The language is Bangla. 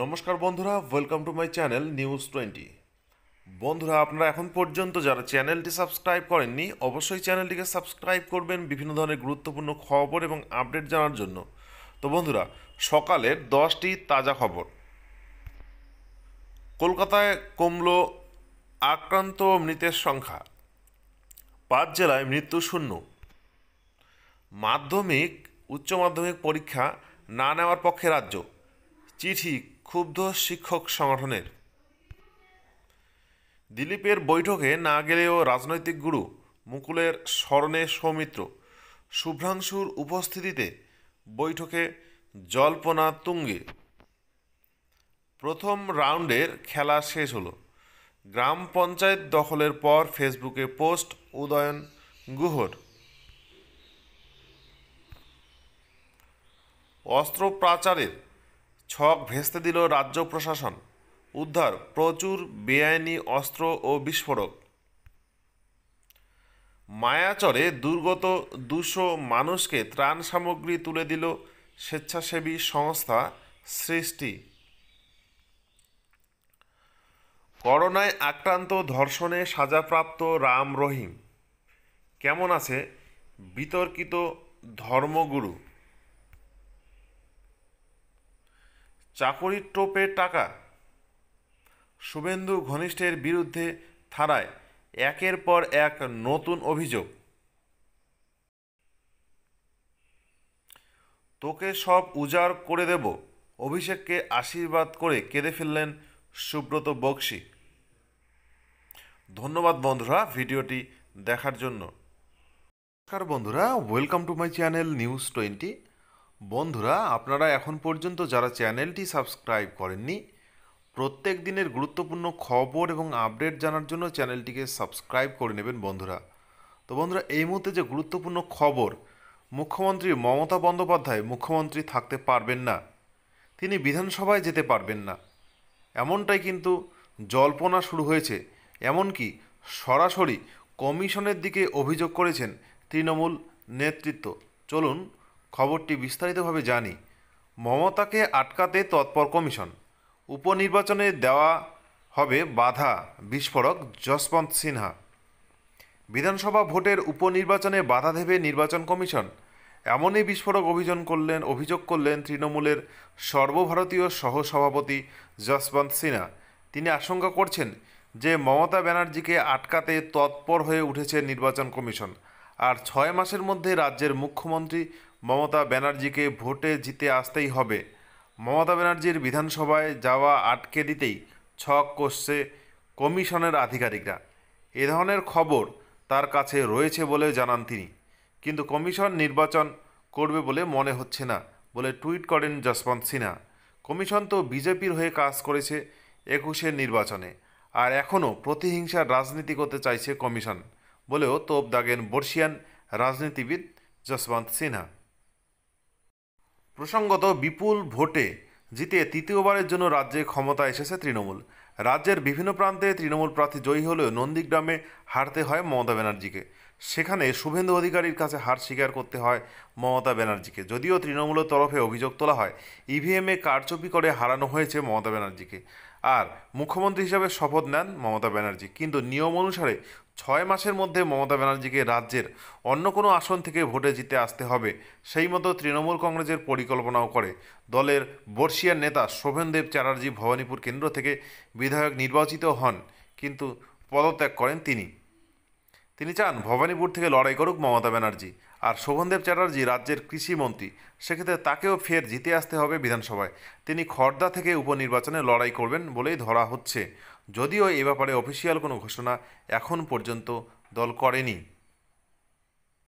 নমস্কার বন্ধুরা welcome to my channel news twenty বন্ধুরা আপনারা এখন পর্যন্ত যারা চ্যানেলটি সাবস্ক্রাইব করেননি অবশ্যই চ্যানেলটিকে সাবস্ক্রাইব করবেন বিভিন্ন ধরনের গুরুত্বপূর্ণ খবর এবং আপডেট জানার জন্য তো বন্ধুরা সকালের দশটি তাজা খবর কলকাতায় কমল আক্রান্ত মৃতের সংখ্যা পাঁচ জেলায় মৃত্যু শূন্য মাধ্যমিক উচ্চ মাধ্যমিক পরীক্ষা না নেওয়ার পক্ষে রাজ্য চিঠি ক্ষুব্ধ শিক্ষক সংগঠনের দিলীপের বৈঠকে না গেলেও রাজনৈতিক গুরু মুকুলের স্মরণে সৌমিত্র শুভ্রাংশুর উপস্থিতিতে বৈঠকে জল্পনা তুঙ্গে প্রথম রাউন্ডের খেলা শেষ হলো গ্রাম পঞ্চায়েত দখলের পর ফেসবুকে পোস্ট উদয়ন গুহর অস্ত্র ছক ভেস্তে দিল রাজ্য প্রশাসন উদ্ধার প্রচুর বেআইনি অস্ত্র ও বিস্ফোরক মায়াচরে দুর্গত দুশো মানুষকে ত্রাণ সামগ্রী তুলে দিল স্বেচ্ছাসেবী সংস্থা সৃষ্টি করোনায় আক্রান্ত ধর্ষণে সাজাপ্রাপ্ত রাম রহিম কেমন আছে বিতর্কিত ধর্মগুরু চাকরির টোপে টাকা শুভেন্দু ঘনিষ্ঠের বিরুদ্ধে থানায় একের পর এক নতুন অভিযোগ তোকে সব উজাড় করে দেব অভিষেককে আশীর্বাদ করে কেঁদে ফেললেন সুব্রত বক্সি ধন্যবাদ বন্ধুরা ভিডিওটি দেখার জন্য নমস্কার বন্ধুরা welcome to my channel news twenty বন্ধুরা আপনারা এখন পর্যন্ত যারা চ্যানেলটি সাবস্ক্রাইব করেননি প্রত্যেক দিনের গুরুত্বপূর্ণ খবর এবং আপডেট জানার জন্য চ্যানেলটিকে সাবস্ক্রাইব করে নেবেন বন্ধুরা তো বন্ধুরা এই মুহূর্তে যে গুরুত্বপূর্ণ খবর মুখ্যমন্ত্রী মমতা বন্দ্যোপাধ্যায় মুখ্যমন্ত্রী থাকতে পারবেন না তিনি বিধানসভায় যেতে পারবেন না এমনটাই কিন্তু জল্পনা শুরু হয়েছে এমনকি সরাসরি কমিশনের দিকে অভিযোগ করেছেন তৃণমূল নেতৃত্ব চলুন খবরটি বিস্তারিতভাবে জানি মমতাকে আটকাতে তৎপর কমিশন উপনির্বাচনে দেওয়া হবে বাধা বিস্ফোরক যশবন্ত সিনহা বিধানসভা ভোটের উপনির্বাচনে বাধা দেবে নির্বাচন কমিশন এমনই বিস্ফোরক অভিযোগ করলেন অভিযোগ করলেন তৃণমূলের সর্বভারতীয় সহসভাপতি যশবন্ত সিনহা তিনি আশঙ্কা করছেন যে মমতা ব্যানার্জিকে আটকাতে তৎপর হয়ে উঠেছে নির্বাচন কমিশন আর ছয় মাসের মধ্যে রাজ্যের মুখ্যমন্ত্রী মমতা ব্যানার্জিকে ভোটে জিতে আসতেই হবে মমতা ব্যানার্জির বিধানসভায় যাওয়া আটকে দিতেই ছক কষছে কমিশনের আধিকারিকরা এ ধরনের খবর তার কাছে রয়েছে বলে জানান তিনি কিন্তু কমিশন নির্বাচন করবে বলে মনে হচ্ছে না বলে টুইট করেন যশবন্ত সিনহা কমিশন তো বিজেপির হয়ে কাজ করেছে একুশের নির্বাচনে আর এখনও প্রতিহিংসার রাজনীতি করতে চাইছে কমিশন বলেও তোপ দাগেন বর্ষিয়ান রাজনীতিবিদ যশবন্ত সিনহা প্রসঙ্গত বিপুল ভোটে জিতে তৃতীয়বারের জন্য রাজ্যে ক্ষমতা এসেছে তৃণমূল রাজ্যের বিভিন্ন প্রান্তে তৃণমূল প্রার্থী জয়ী হলেও নন্দীগ্রামে হারতে হয় মমতা ব্যানার্জিকে সেখানে শুভেন্দু অধিকারীর কাছে হার স্বীকার করতে হয় মমতা ব্যানার্জিকে যদিও তৃণমূলের তরফে অভিযোগ তোলা হয় ইভিএমে কারচুপি করে হারানো হয়েছে মমতা ব্যানার্জিকে আর মুখ্যমন্ত্রী হিসাবে শপথ নেন মমতা ব্যানার্জি কিন্তু নিয়ম অনুসারে ছয় মাসের মধ্যে মমতা ব্যানার্জিকে রাজ্যের অন্য কোনো আসন থেকে ভোটে জিতে আসতে হবে সেই মতো তৃণমূল কংগ্রেসের পরিকল্পনাও করে দলের বর্ষিয়ার নেতা শোভনদেব চ্যাটার্জি ভবানীপুর কেন্দ্র থেকে বিধায়ক নির্বাচিত হন কিন্তু পদত্যাগ করেন তিনি তিনি চান ভবানীপুর থেকে লড়াই করুক মমতা ব্যানার্জি আর শোভনদেব চ্যাটার্জি রাজ্যের কৃষিমন্ত্রী সেক্ষেত্রে তাকেও ফের জিতে আসতে হবে বিধানসভায় তিনি খর্দা থেকে উপনির্বাচনে লড়াই করবেন বলেই ধরা হচ্ছে যদিও এ ব্যাপারে অফিসিয়াল কোনো ঘোষণা এখন পর্যন্ত দল করেনি